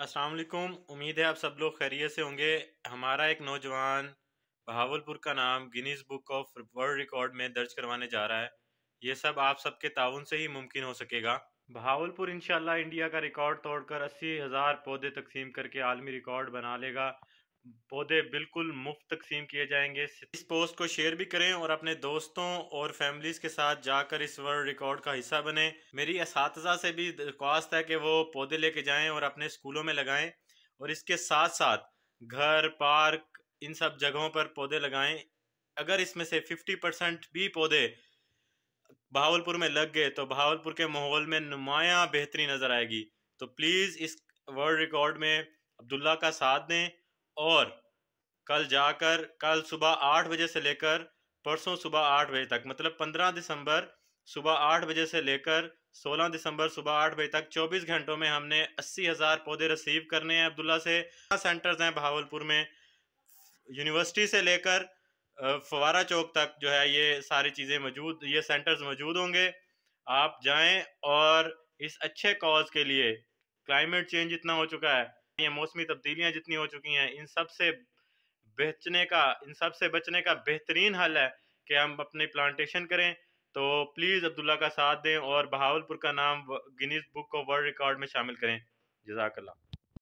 अस्सलाम उम्मीद है आप सब लोग खैरियत से होंगे हमारा एक नौजवान बहावलपुर का नाम Guinness book of world record में दर्ज करवाने जा रहा है ये सब आप सबके ताउन से ही मुमकिन हो सकेगा बहावलपुर इंशाल्लाह इंडिया का रिकॉर्ड तोड़कर अस्सी हज़ार पौधे तकसीम करके आलमी रिकॉर्ड बना लेगा पौधे बिल्कुल मुफ्त तकसीम किए जाएंगे इस पोस्ट को शेयर भी करें और अपने दोस्तों और फैमिलीज़ के साथ जाकर इस वर्ल्ड रिकॉर्ड का हिस्सा बने मेरी इस से भी दरख्वास्त है कि वो पौधे लेके जाएं और अपने स्कूलों में लगाएं और इसके साथ साथ घर पार्क इन सब जगहों पर पौधे लगाएं अगर इसमें से फिफ्टी परसेंट भी पौधे बहावलपुर में लग गए तो बहावलपुर के माहौल में नुमाया बेहतरी नज़र आएगी तो प्लीज़ इस वर्ल्ड रिकॉर्ड में अब्दुल्ला का साथ दें और कल जाकर कल सुबह आठ बजे से लेकर परसों सुबह आठ बजे तक मतलब पंद्रह दिसंबर सुबह आठ बजे से लेकर सोलह दिसंबर सुबह आठ बजे तक चौबीस घंटों में हमने अस्सी हज़ार पौधे रिसीव करने हैं अब्दुल्ला से सेंटर्स हैं भावलपुर में यूनिवर्सिटी से लेकर फवारा चौक तक जो है ये सारी चीज़ें मौजूद ये सेंटर्स मौजूद होंगे आप जाएं और इस अच्छे कॉज के लिए क्लाइमेट चेंज इतना हो चुका है ये मौसमी तब्दीलियां जितनी हो चुकी हैं इन सब से बचने का इन सब से बचने का बेहतरीन हल है कि हम अपनी प्लांटेशन करें तो प्लीज़ अब्दुल्ला का साथ दें और बहावलपुर का नाम Guinness book of world record में शामिल करें जजाकल्ला